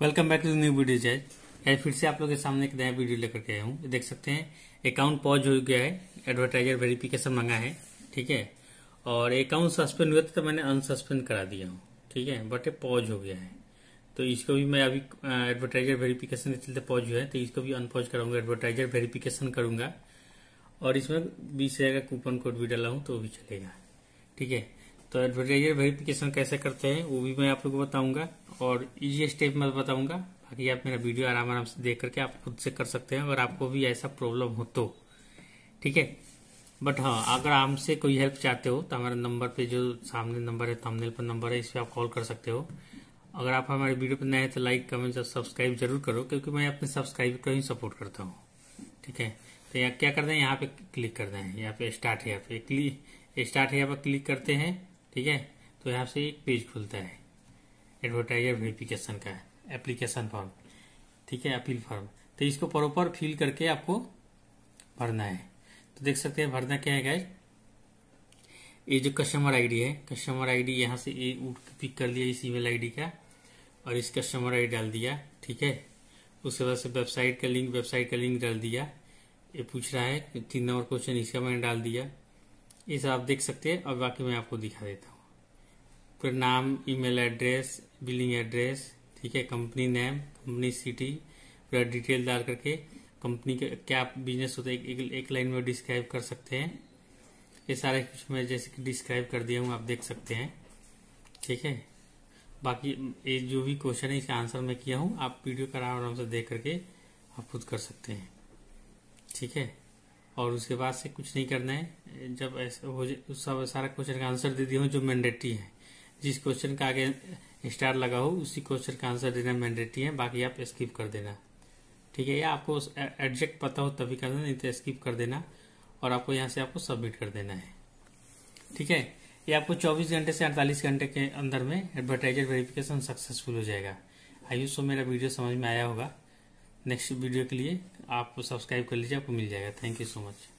welcome back to new video जैज यार फिर से आप लोग के सामने एक नया वीडियो लेकर के आया हूँ देख सकते हैं अकाउंट पॉज हो गया है एडवर्टाइजर वेरिफिकेशन मंगा है ठीक है और अकाउंट सस्पेंड हुआ था तो मैंने अनसस्पेंड करा दिया हूँ ठीक है बट ये पॉज हो गया है तो इसको भी मैं अभी एडवर्टाइजर वेरिफिकेशन के चलते पॉज हुआ है तो इसको भी अनपॉज कराऊंगा एडवर्टाइजर वेरिफिकेशन करूंगा और इसमें बीस का कूपन कोड भी डाला हूँ तो भी चलेगा ठीक है तो एडवर्टाइजर वेरिफिकेशन कैसे करते हैं वो भी मैं आप लोग को बताऊंगा और इजी स्टेप में बताऊंगा बाकी आप मेरा वीडियो आराम आराम से देख करके आप खुद से कर सकते हैं अगर आपको भी ऐसा प्रॉब्लम हो तो ठीक है बट हाँ अगर हमसे कोई हेल्प चाहते हो तो हमारे नंबर पे जो सामने नंबर है तमनेल पर नंबर है इस पर आप कॉल कर सकते हो अगर आप हमारे वीडियो पर नए हैं तो लाइक कमेंट और सब्सक्राइब जरूर करो क्योंकि मैं अपने सब्सक्राइबर को ही सपोर्ट करता हूँ ठीक है तो यहाँ क्या करते हैं यहाँ पे क्लिक करते हैं यहाँ पे स्टार्ट यहाँ पे क्लिक स्टार्ट यहाँ पर क्लिक करते हैं ठीक है तो यहाँ से एक पेज खुलता है एडवर्टाइजर वेरिफिकेशन का एप्लीकेशन फॉर्म ठीक है अपील फॉर्म तो इसको प्रॉपर फिल करके आपको भरना है तो देख सकते हैं भरना क्या है गाइज ये जो कस्टमर आईडी है कस्टमर आईडी यहाँ से ये पिक कर लिया इस ईमेल आईडी का और इस कस्टमर आईडी डाल दिया ठीक है उसके बाद से वेबसाइट का लिंक वेबसाइट का लिंक डाल दिया ये पूछ रहा है तीन नंबर क्वेश्चन इसका मैंने डाल दिया ये सब आप देख सकते हैं और बाकी मैं आपको दिखा देता हूँ आपका नाम ईमेल एड्रेस बिलिंग एड्रेस ठीक है कंपनी नेम कंपनी सिटी पूरा डिटेल डाल करके कंपनी का क्या बिजनेस होता है एक, एक, एक लाइन में डिस्क्राइब कर सकते हैं ये सारे कुछ मैं जैसे कि डिस्क्राइब कर दिया हूँ आप देख सकते हैं ठीक है बाकी ये जो भी क्वेश्चन है इसका आंसर मैं किया हूँ आप वीडियो का आराम से देख करके आप खुद कर सकते हैं ठीक है और उसके बाद से कुछ नहीं करना है जब ऐसा हो जाए तो सारा क्वेश्चन का आंसर दे दिया हूँ जो मैंडेटरी है जिस क्वेश्चन का आगे स्टार लगा हो उसी क्वेश्चन का आंसर देना मैंडेटरी है बाकी आप स्किप कर देना ठीक है या आपको एडजेक्ट पता हो तभी देना नहीं तो स्किप कर देना और आपको यहाँ से आपको सबमिट कर देना है ठीक है ये आपको 24 घंटे से 48 घंटे के अंदर में एडवर्टाइजर वेरिफिकेशन सक्सेसफुल हो जाएगा आइए सो मेरा वीडियो समझ में आया होगा नेक्स्ट वीडियो के लिए आप सब्सक्राइब कर लीजिए आपको मिल जाएगा थैंक यू सो मच